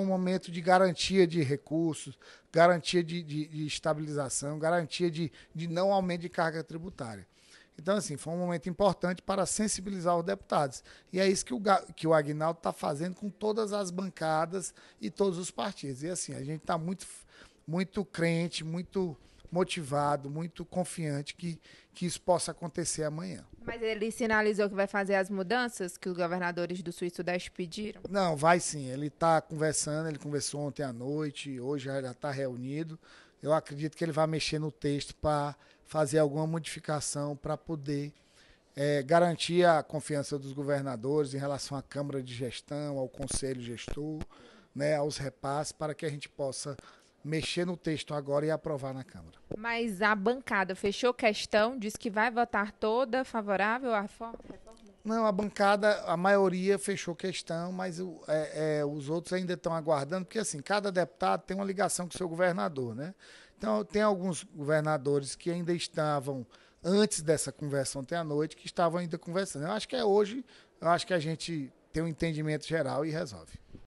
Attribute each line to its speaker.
Speaker 1: um momento de garantia de recursos, garantia de, de, de estabilização, garantia de, de não aumento de carga tributária. Então, assim, foi um momento importante para sensibilizar os deputados. E é isso que o, que o Agnaldo está fazendo com todas as bancadas e todos os partidos. E, assim, a gente está muito, muito crente, muito motivado, muito confiante que, que isso possa acontecer amanhã.
Speaker 2: Mas ele sinalizou que vai fazer as mudanças que os governadores do Sul e Sudeste pediram?
Speaker 1: Não, vai sim. Ele está conversando, ele conversou ontem à noite, hoje já está reunido. Eu acredito que ele vai mexer no texto para fazer alguma modificação para poder é, garantir a confiança dos governadores em relação à Câmara de Gestão, ao Conselho Gestor, né, aos repasses, para que a gente possa mexer no texto agora e aprovar na Câmara.
Speaker 2: Mas a bancada fechou questão, disse que vai votar toda favorável à reforma?
Speaker 1: Não, a bancada, a maioria fechou questão, mas o, é, é, os outros ainda estão aguardando, porque assim, cada deputado tem uma ligação com o seu governador, né? Então, tem alguns governadores que ainda estavam, antes dessa conversa ontem à noite, que estavam ainda conversando. Eu acho que é hoje, eu acho que a gente tem um entendimento geral e resolve.